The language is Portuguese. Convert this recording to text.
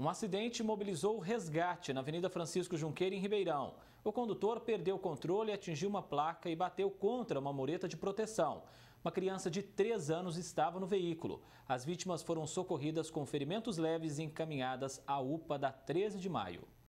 Um acidente mobilizou o resgate na Avenida Francisco Junqueira, em Ribeirão. O condutor perdeu o controle, atingiu uma placa e bateu contra uma mureta de proteção. Uma criança de 3 anos estava no veículo. As vítimas foram socorridas com ferimentos leves e encaminhadas à UPA da 13 de maio.